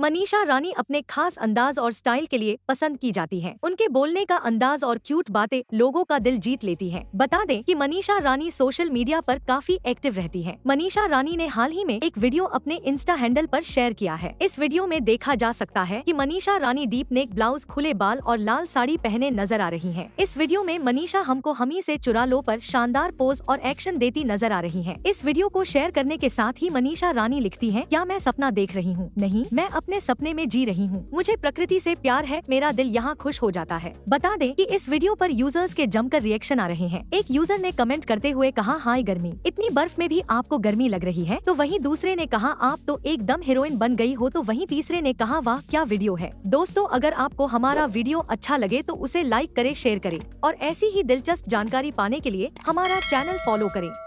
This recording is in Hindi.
मनीषा रानी अपने खास अंदाज और स्टाइल के लिए पसंद की जाती है उनके बोलने का अंदाज और क्यूट बातें लोगों का दिल जीत लेती है बता दें की मनीषा रानी सोशल मीडिया आरोप काफी एक्टिव रहती है मनीषा रानी ने हाल ही में एक वीडियो अपने इंस्टा हैंडल आरोप शेयर किया है इस वीडियो में देखा जा सकता है की Manisha Rani deep neck blouse खुले बाल और लाल साड़ी पहने नजर आ रही है इस वीडियो में मनीषा हमको हमी ऐसी चुरा लो आरोप शानदार पोज और एक्शन देती नजर आ रही है इस वीडियो को शेयर करने के साथ ही मनीषा रानी लिखती है क्या मैं सपना देख रही हूँ नहीं मैं अपने सपने में जी रही हूँ मुझे प्रकृति से प्यार है मेरा दिल यहाँ खुश हो जाता है बता दें कि इस वीडियो पर यूजर्स के जमकर रिएक्शन आ रहे हैं एक यूजर ने कमेंट करते हुए कहा हाय गर्मी इतनी बर्फ में भी आपको गर्मी लग रही है तो वही दूसरे ने कहा आप तो एकदम हीरोइन बन गयी हो तो वही तीसरे ने कहा वाह क्या वीडियो है दोस्तों अगर आपको हमारा वीडियो अच्छा लगे तो उसे लाइक करे शेयर करे और ऐसी ही दिलचस्प जानकारी पाने के लिए हमारा चैनल फॉलो करें